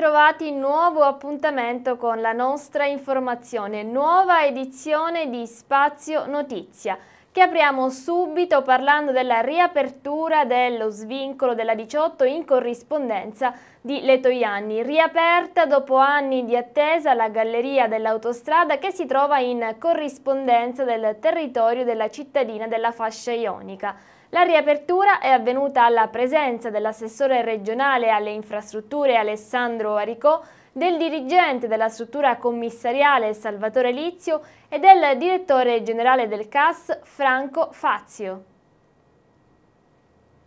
ritrovati, nuovo appuntamento con la nostra informazione, nuova edizione di Spazio Notizia che apriamo subito parlando della riapertura dello svincolo della 18 in corrispondenza di Letoianni. Riaperta dopo anni di attesa la galleria dell'autostrada che si trova in corrispondenza del territorio della cittadina della fascia ionica. La riapertura è avvenuta alla presenza dell'assessore regionale alle infrastrutture Alessandro Aricò, del dirigente della struttura commissariale Salvatore Lizio e del direttore generale del CAS Franco Fazio.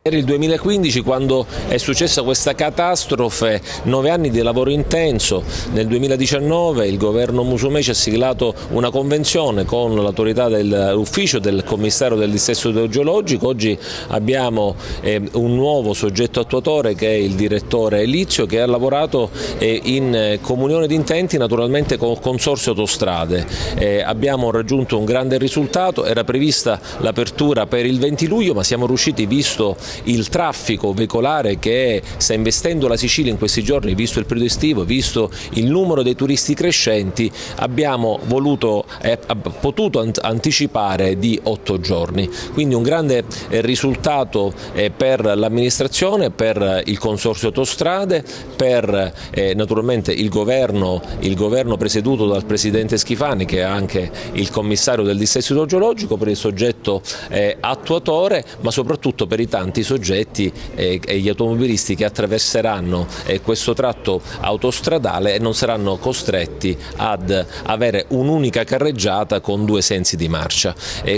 Era il 2015 quando è successa questa catastrofe, nove anni di lavoro intenso. Nel 2019 il governo Musumeci ha siglato una convenzione con l'autorità dell'ufficio del commissario del dissesto idrogeologico. Oggi abbiamo eh, un nuovo soggetto attuatore che è il direttore Elizio che ha lavorato eh, in eh, comunione di intenti naturalmente con il Consorzio Autostrade. Eh, abbiamo raggiunto un grande risultato, era prevista l'apertura per il 20 luglio ma siamo riusciti, visto il traffico veicolare che sta investendo la Sicilia in questi giorni, visto il periodo estivo, visto il numero dei turisti crescenti, abbiamo voluto, eh, potuto anticipare di otto giorni. Quindi un grande eh, risultato eh, per l'amministrazione, per il Consorzio Autostrade, per eh, naturalmente il governo, il governo presieduto dal Presidente Schifani che è anche il commissario del dissesto idrogeologico, per il soggetto eh, attuatore, ma soprattutto per i tanti tanti soggetti eh, e gli automobilisti che attraverseranno eh, questo tratto autostradale e non saranno costretti ad avere un'unica carreggiata con due sensi di marcia.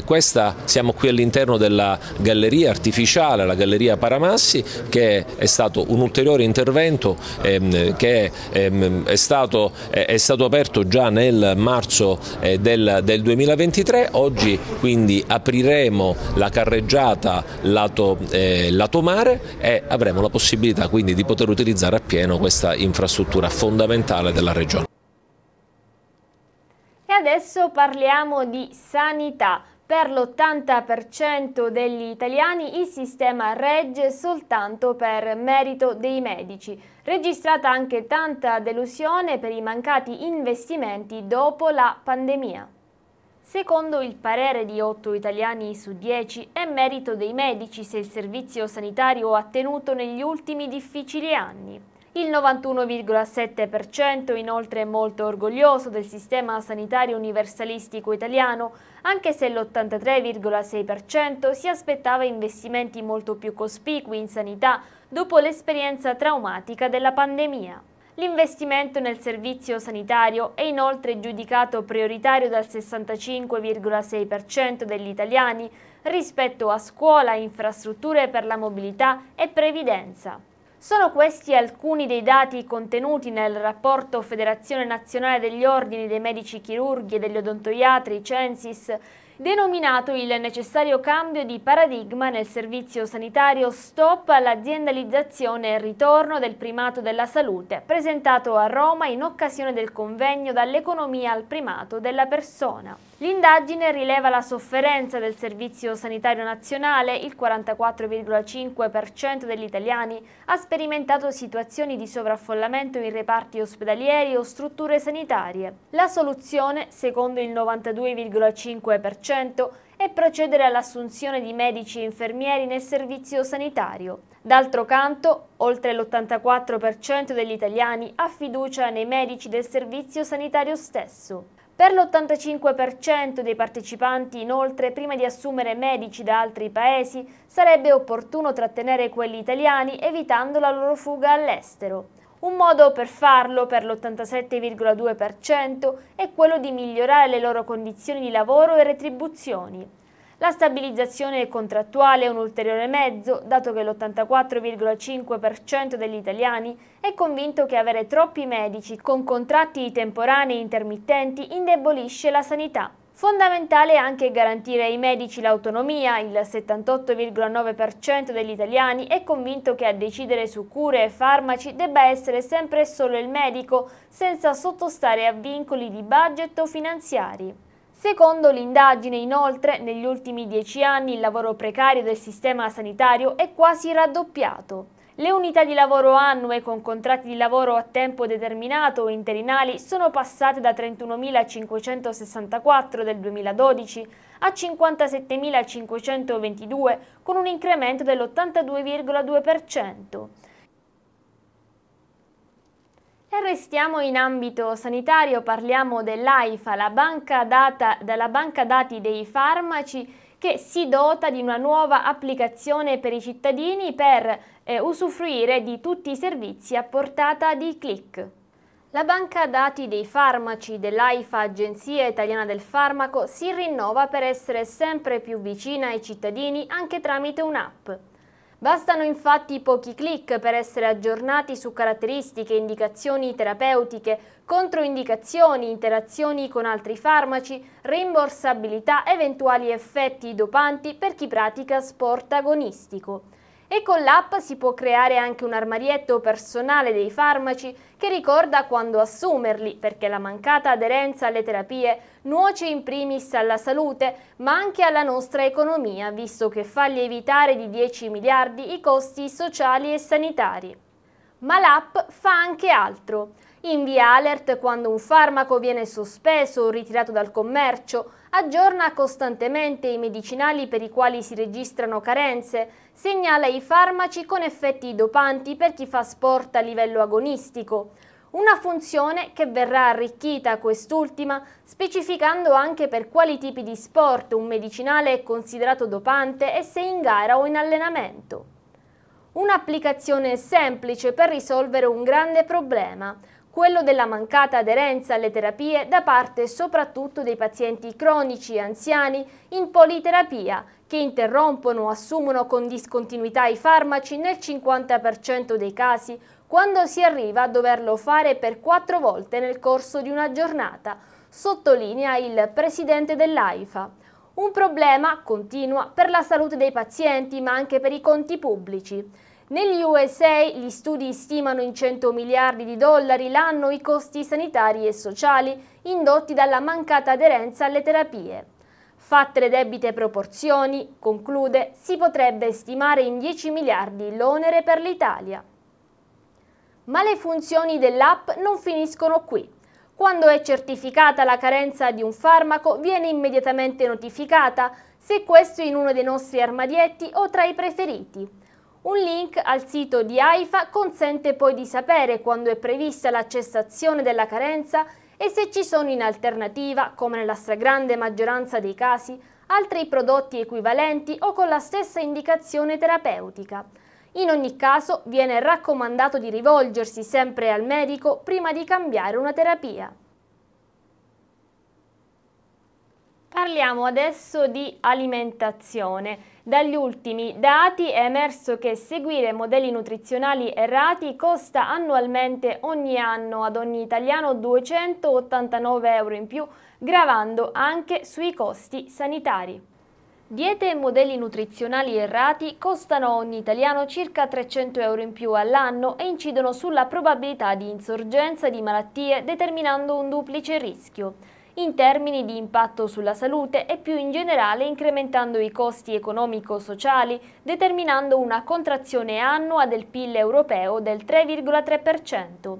Questa, siamo qui all'interno della galleria artificiale, la galleria Paramassi, che è stato un ulteriore intervento ehm, che ehm, è, stato, eh, è, stato, aperto già nel marzo eh, del, del, 2023. Oggi quindi apriremo la carreggiata lato, eh, eh, lato mare e avremo la possibilità quindi di poter utilizzare appieno questa infrastruttura fondamentale della regione. E adesso parliamo di sanità. Per l'80% degli italiani il sistema regge soltanto per merito dei medici. Registrata anche tanta delusione per i mancati investimenti dopo la pandemia. Secondo il parere di 8 italiani su 10 è merito dei medici se il servizio sanitario ha tenuto negli ultimi difficili anni. Il 91,7% inoltre è molto orgoglioso del sistema sanitario universalistico italiano, anche se l'83,6% si aspettava investimenti molto più cospicui in sanità dopo l'esperienza traumatica della pandemia. L'investimento nel servizio sanitario è inoltre giudicato prioritario dal 65,6% degli italiani rispetto a scuola, infrastrutture per la mobilità e previdenza. Sono questi alcuni dei dati contenuti nel rapporto Federazione Nazionale degli Ordini dei Medici Chirurghi e degli Odontoiatri Censis Denominato il necessario cambio di paradigma nel servizio sanitario Stop all'aziendalizzazione e ritorno del primato della salute, presentato a Roma in occasione del convegno dall'economia al primato della persona. L'indagine rileva la sofferenza del servizio sanitario nazionale, il 44,5% degli italiani ha sperimentato situazioni di sovraffollamento in reparti ospedalieri o strutture sanitarie. La soluzione, secondo il 92,5% e procedere all'assunzione di medici e infermieri nel servizio sanitario. D'altro canto, oltre l'84% degli italiani ha fiducia nei medici del servizio sanitario stesso. Per l'85% dei partecipanti, inoltre, prima di assumere medici da altri paesi, sarebbe opportuno trattenere quelli italiani evitando la loro fuga all'estero. Un modo per farlo per l'87,2% è quello di migliorare le loro condizioni di lavoro e retribuzioni. La stabilizzazione contrattuale è un ulteriore mezzo, dato che l'84,5% degli italiani è convinto che avere troppi medici con contratti temporanei intermittenti indebolisce la sanità. Fondamentale è anche garantire ai medici l'autonomia, il 78,9% degli italiani è convinto che a decidere su cure e farmaci debba essere sempre solo il medico, senza sottostare a vincoli di budget o finanziari. Secondo l'indagine, inoltre, negli ultimi dieci anni il lavoro precario del sistema sanitario è quasi raddoppiato. Le unità di lavoro annue con contratti di lavoro a tempo determinato o interinali sono passate da 31.564 del 2012 a 57.522 con un incremento dell'82,2%. E restiamo in ambito sanitario, parliamo dell'AIFA, la banca data, dalla banca dati dei farmaci che si dota di una nuova applicazione per i cittadini per eh, usufruire di tutti i servizi a portata di click. La banca dati dei farmaci dell'AIFA, Agenzia Italiana del Farmaco, si rinnova per essere sempre più vicina ai cittadini anche tramite un'app. Bastano infatti pochi clic per essere aggiornati su caratteristiche, indicazioni terapeutiche, controindicazioni, interazioni con altri farmaci, rimborsabilità, eventuali effetti dopanti per chi pratica sport agonistico. E con l'app si può creare anche un armadietto personale dei farmaci che ricorda quando assumerli, perché la mancata aderenza alle terapie nuoce in primis alla salute, ma anche alla nostra economia, visto che fa lievitare di 10 miliardi i costi sociali e sanitari. Ma l'app fa anche altro. Invia alert quando un farmaco viene sospeso o ritirato dal commercio, aggiorna costantemente i medicinali per i quali si registrano carenze, segnala i farmaci con effetti dopanti per chi fa sport a livello agonistico, una funzione che verrà arricchita quest'ultima specificando anche per quali tipi di sport un medicinale è considerato dopante e se in gara o in allenamento. Un'applicazione semplice per risolvere un grande problema, quello della mancata aderenza alle terapie da parte soprattutto dei pazienti cronici e anziani in politerapia che interrompono o assumono con discontinuità i farmaci nel 50% dei casi, quando si arriva a doverlo fare per quattro volte nel corso di una giornata, sottolinea il presidente dell'AIFA. Un problema, continua, per la salute dei pazienti ma anche per i conti pubblici. Negli USA gli studi stimano in 100 miliardi di dollari l'anno i costi sanitari e sociali indotti dalla mancata aderenza alle terapie. Fatte le debite proporzioni, conclude, si potrebbe stimare in 10 miliardi l'onere per l'Italia. Ma le funzioni dell'app non finiscono qui. Quando è certificata la carenza di un farmaco viene immediatamente notificata se questo è in uno dei nostri armadietti o tra i preferiti. Un link al sito di AIFA consente poi di sapere quando è prevista la cessazione della carenza e se ci sono in alternativa, come nella stragrande maggioranza dei casi, altri prodotti equivalenti o con la stessa indicazione terapeutica. In ogni caso viene raccomandato di rivolgersi sempre al medico prima di cambiare una terapia. Parliamo adesso di alimentazione. Dagli ultimi dati è emerso che seguire modelli nutrizionali errati costa annualmente ogni anno ad ogni italiano 289 euro in più, gravando anche sui costi sanitari. Diete e modelli nutrizionali errati costano a ogni italiano circa 300 euro in più all'anno e incidono sulla probabilità di insorgenza di malattie determinando un duplice rischio in termini di impatto sulla salute e più in generale incrementando i costi economico-sociali, determinando una contrazione annua del PIL europeo del 3,3%.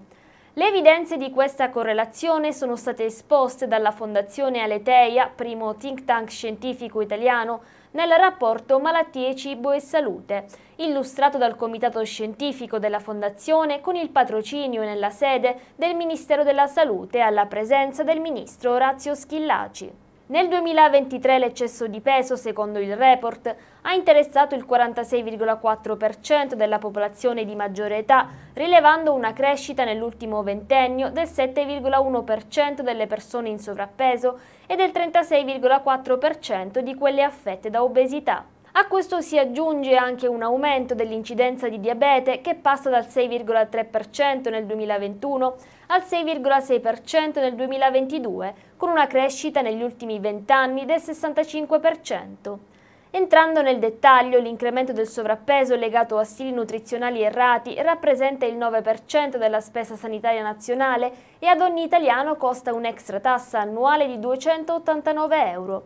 Le evidenze di questa correlazione sono state esposte dalla Fondazione Aleteia, primo think tank scientifico italiano, nel rapporto Malattie, Cibo e Salute, illustrato dal Comitato Scientifico della Fondazione con il patrocinio nella sede del Ministero della Salute alla presenza del Ministro Orazio Schillaci. Nel 2023 l'eccesso di peso, secondo il report, ha interessato il 46,4% della popolazione di maggiore età, rilevando una crescita nell'ultimo ventennio del 7,1% delle persone in sovrappeso e del 36,4% di quelle affette da obesità. A questo si aggiunge anche un aumento dell'incidenza di diabete che passa dal 6,3% nel 2021 al 6,6% nel 2022, con una crescita negli ultimi 20 anni del 65%. Entrando nel dettaglio, l'incremento del sovrappeso legato a stili nutrizionali errati rappresenta il 9% della spesa sanitaria nazionale e ad ogni italiano costa un'extra tassa annuale di 289 euro.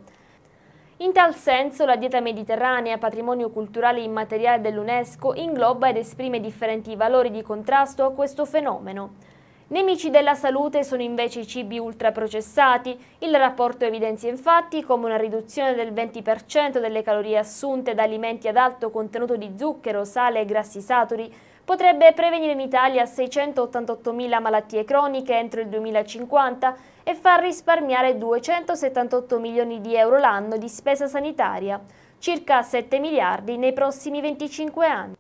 In tal senso la dieta mediterranea, patrimonio culturale immateriale dell'UNESCO, ingloba ed esprime differenti valori di contrasto a questo fenomeno. Nemici della salute sono invece i cibi ultraprocessati. Il rapporto evidenzia infatti come una riduzione del 20% delle calorie assunte da alimenti ad alto contenuto di zucchero, sale e grassi saturi potrebbe prevenire in Italia 688.000 malattie croniche entro il 2050 e far risparmiare 278 milioni di euro l'anno di spesa sanitaria, circa 7 miliardi nei prossimi 25 anni.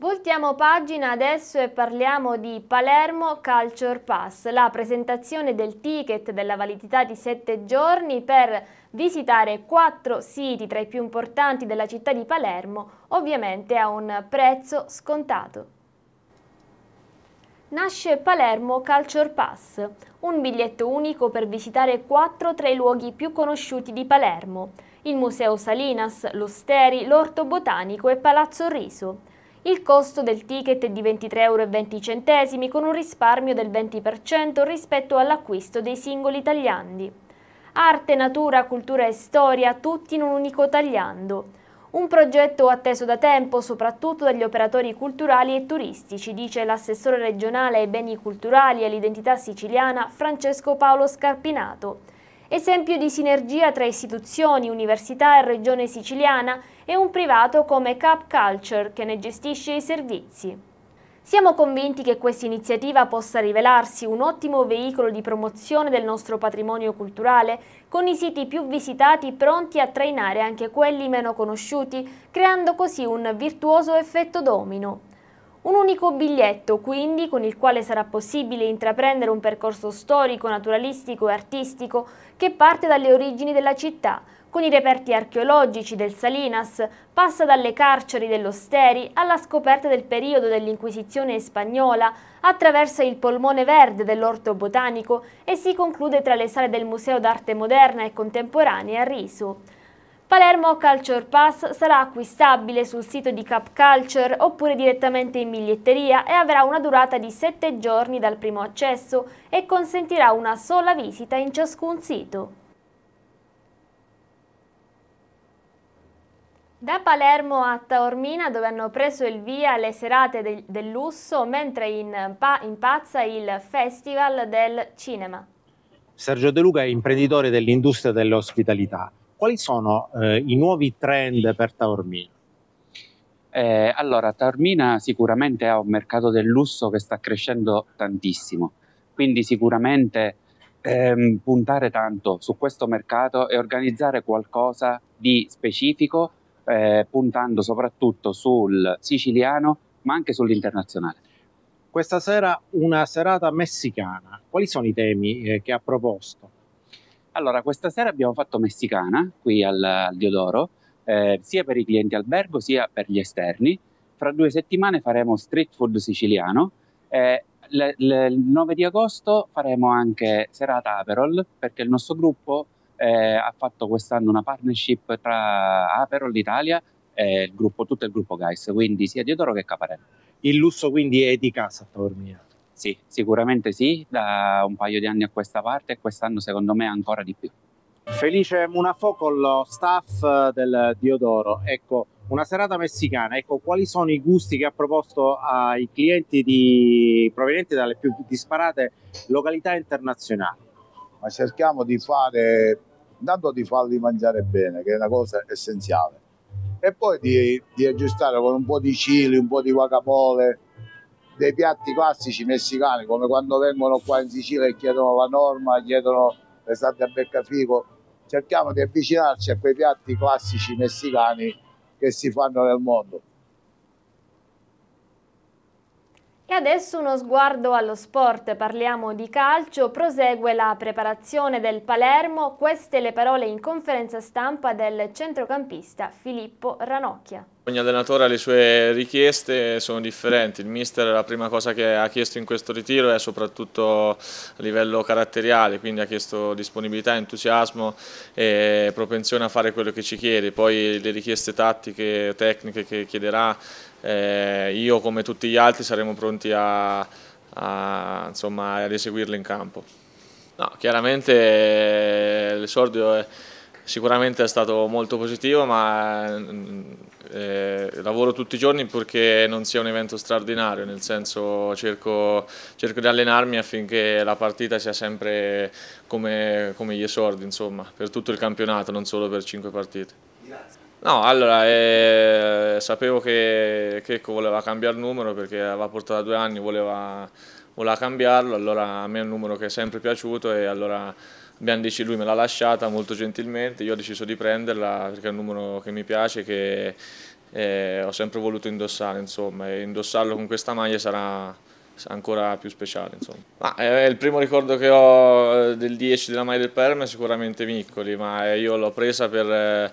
Voltiamo pagina adesso e parliamo di Palermo Culture Pass, la presentazione del ticket della validità di 7 giorni per visitare quattro siti tra i più importanti della città di Palermo, ovviamente a un prezzo scontato. Nasce Palermo Culture Pass, un biglietto unico per visitare quattro tra i luoghi più conosciuti di Palermo, il Museo Salinas, lo Steri, l'Orto Botanico e Palazzo Riso. Il costo del ticket è di 23,20 euro con un risparmio del 20% rispetto all'acquisto dei singoli tagliandi. Arte, natura, cultura e storia, tutti in un unico tagliando. Un progetto atteso da tempo, soprattutto dagli operatori culturali e turistici, dice l'assessore regionale ai beni culturali e all'identità siciliana Francesco Paolo Scarpinato. Esempio di sinergia tra istituzioni, università e regione siciliana e un privato come Cap Culture che ne gestisce i servizi. Siamo convinti che questa iniziativa possa rivelarsi un ottimo veicolo di promozione del nostro patrimonio culturale, con i siti più visitati pronti a trainare anche quelli meno conosciuti, creando così un virtuoso effetto domino. Un unico biglietto, quindi, con il quale sarà possibile intraprendere un percorso storico, naturalistico e artistico che parte dalle origini della città, con i reperti archeologici del Salinas, passa dalle carceri dell'Osteri alla scoperta del periodo dell'Inquisizione spagnola, attraversa il polmone verde dell'orto botanico e si conclude tra le sale del Museo d'arte moderna e contemporanea a Riso. Palermo Culture Pass sarà acquistabile sul sito di Cap Culture oppure direttamente in biglietteria e avrà una durata di 7 giorni dal primo accesso e consentirà una sola visita in ciascun sito. Da Palermo a Taormina dove hanno preso il via le serate del, del lusso mentre in, pa, impazza il Festival del Cinema. Sergio De Luca è imprenditore dell'industria dell'ospitalità quali sono eh, i nuovi trend per Taormina? Eh, allora, Taormina sicuramente ha un mercato del lusso che sta crescendo tantissimo, quindi sicuramente ehm, puntare tanto su questo mercato e organizzare qualcosa di specifico, eh, puntando soprattutto sul siciliano, ma anche sull'internazionale. Questa sera una serata messicana, quali sono i temi eh, che ha proposto? Allora, questa sera abbiamo fatto messicana qui al, al Diodoro, eh, sia per i clienti albergo sia per gli esterni. Fra due settimane faremo street food siciliano. Eh, le, le, il 9 di agosto faremo anche serata Aperol perché il nostro gruppo eh, ha fatto quest'anno una partnership tra Aperol Italia e il gruppo, tutto il gruppo Guys, quindi sia Diodoro che Caparello. Il lusso quindi è di casa Tormia. Sì, sicuramente sì, da un paio di anni a questa parte e quest'anno secondo me ancora di più. Felice Munafò con lo staff eh, del Diodoro. Ecco, una serata messicana, ecco, quali sono i gusti che ha proposto ai clienti di, provenienti dalle più disparate località internazionali? Ma cerchiamo di fare, intanto di farli mangiare bene, che è una cosa essenziale, e poi di, di aggiustare con un po' di chili, un po' di guacamole, dei piatti classici messicani, come quando vengono qua in Sicilia e chiedono la norma, chiedono le l'estate a beccafico, cerchiamo di avvicinarci a quei piatti classici messicani che si fanno nel mondo. E adesso uno sguardo allo sport, parliamo di calcio, prosegue la preparazione del Palermo, queste le parole in conferenza stampa del centrocampista Filippo Ranocchia. Ogni allenatore ha le sue richieste, sono differenti, il mister la prima cosa che ha chiesto in questo ritiro è soprattutto a livello caratteriale, quindi ha chiesto disponibilità, entusiasmo e propensione a fare quello che ci chiede, poi le richieste tattiche, tecniche che chiederà eh, io come tutti gli altri saremo pronti a, a, insomma, ad eseguirlo in campo. No, chiaramente eh, l'esordio è sicuramente è stato molto positivo, ma mm, eh, lavoro tutti i giorni purché non sia un evento straordinario, nel senso cerco, cerco di allenarmi affinché la partita sia sempre come, come gli esordi, insomma, per tutto il campionato, non solo per cinque partite. Grazie. No, allora, eh, sapevo che Checco voleva cambiare il numero perché aveva portato da due anni, voleva, voleva, cambiarlo, allora a me è un numero che è sempre piaciuto e allora abbiamo deciso, lui me l'ha lasciata molto gentilmente, io ho deciso di prenderla perché è un numero che mi piace, che eh, ho sempre voluto indossare, insomma, e indossarlo con questa maglia sarà, ancora più speciale. Insomma. Ma, eh, il primo ricordo che ho eh, del 10 della maglia del Perm è sicuramente Miccoli, ma eh, io l'ho presa per, eh,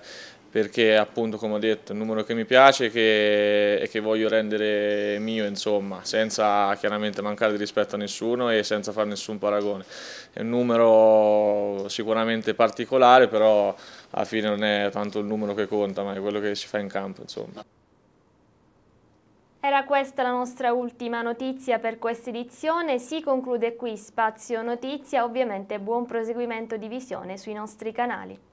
perché appunto come ho detto è un numero che mi piace e che, e che voglio rendere mio insomma senza chiaramente mancare di rispetto a nessuno e senza fare nessun paragone è un numero sicuramente particolare però alla fine non è tanto il numero che conta ma è quello che si fa in campo insomma era questa la nostra ultima notizia per questa edizione, si conclude qui Spazio Notizia, ovviamente buon proseguimento di visione sui nostri canali.